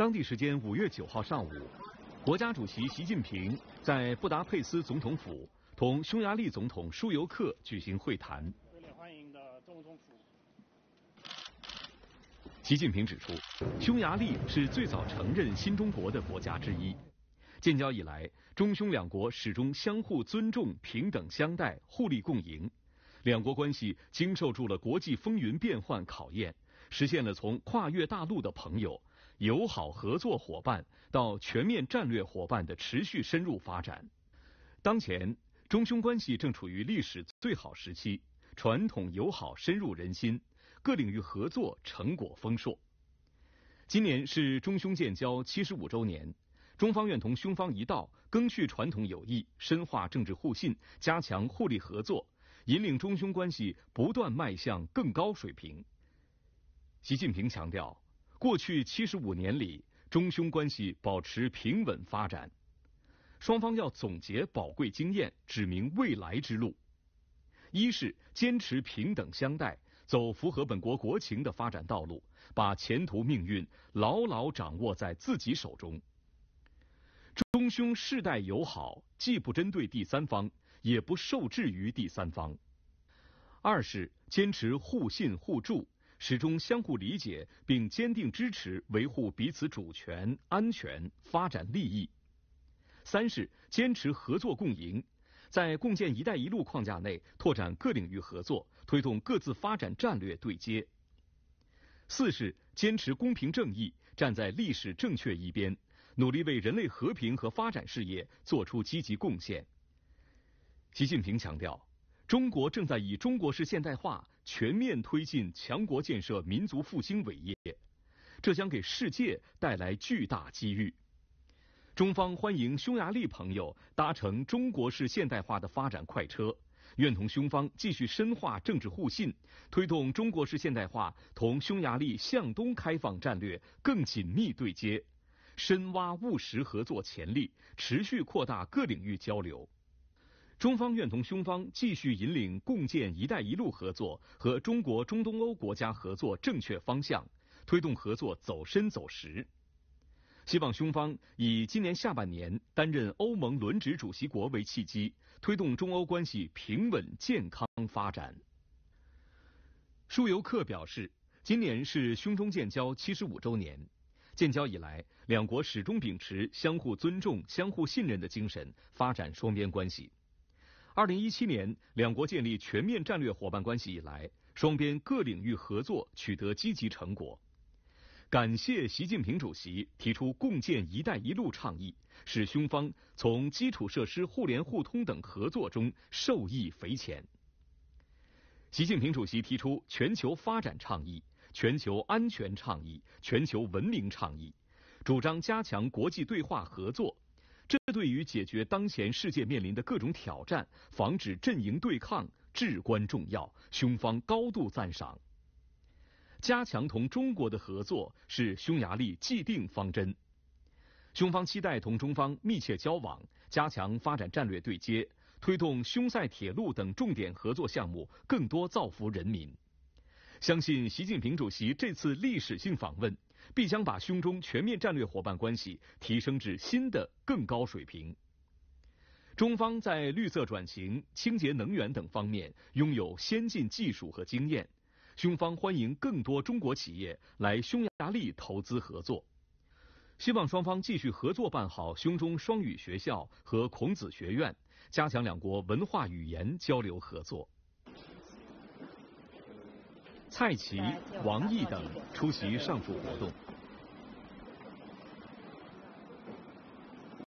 当地时间五月九号上午，国家主席习近平在布达佩斯总统府同匈牙利总统舒尤克举行会谈。欢迎的总统府。习近平指出，匈牙利是最早承认新中国的国家之一。建交以来，中匈两国始终相互尊重、平等相待、互利共赢，两国关系经受住了国际风云变幻考验，实现了从跨越大陆的朋友。友好合作伙伴到全面战略伙伴的持续深入发展，当前中匈关系正处于历史最好时期，传统友好深入人心，各领域合作成果丰硕。今年是中匈建交七十五周年，中方愿同匈方一道，赓续传统友谊，深化政治互信，加强互利合作，引领中匈关系不断迈向更高水平。习近平强调。过去七十五年里，中匈关系保持平稳发展。双方要总结宝贵经验，指明未来之路。一是坚持平等相待，走符合本国国情的发展道路，把前途命运牢牢掌握在自己手中。中匈世代友好，既不针对第三方，也不受制于第三方。二是坚持互信互助。始终相互理解，并坚定支持维护彼此主权、安全、发展利益。三是坚持合作共赢，在共建“一带一路”框架内拓展各领域合作，推动各自发展战略对接。四是坚持公平正义，站在历史正确一边，努力为人类和平和发展事业做出积极贡献。习近平强调。中国正在以中国式现代化全面推进强国建设、民族复兴伟业，这将给世界带来巨大机遇。中方欢迎匈牙利朋友搭乘中国式现代化的发展快车，愿同匈方继续深化政治互信，推动中国式现代化同匈牙利向东开放战略更紧密对接，深挖务实合作潜力，持续扩大各领域交流。中方愿同匈方继续引领共建“一带一路”合作和中国中东欧国家合作正确方向，推动合作走深走实。希望匈方以今年下半年担任欧盟轮值主席国为契机，推动中欧关系平稳健康发展。舒尤克表示，今年是匈中建交75周年，建交以来，两国始终秉持相互尊重、相互信任的精神发展双边关系。二零一七年，两国建立全面战略伙伴关系以来，双边各领域合作取得积极成果。感谢习近平主席提出共建“一带一路”倡议，使匈方从基础设施互联互通等合作中受益匪浅。习近平主席提出全球发展倡议、全球安全倡议、全球文明倡议，主张加强国际对话合作。这对于解决当前世界面临的各种挑战、防止阵营对抗至关重要。匈方高度赞赏，加强同中国的合作是匈牙利既定方针。匈方期待同中方密切交往，加强发展战略对接，推动匈塞铁路等重点合作项目更多造福人民。相信习近平主席这次历史性访问。必将把匈中全面战略伙伴关系提升至新的更高水平。中方在绿色转型、清洁能源等方面拥有先进技术和经验，匈方欢迎更多中国企业来匈牙利投资合作。希望双方继续合作办好匈中双语学校和孔子学院，加强两国文化语言交流合作。蔡奇、王毅等出席上述活动。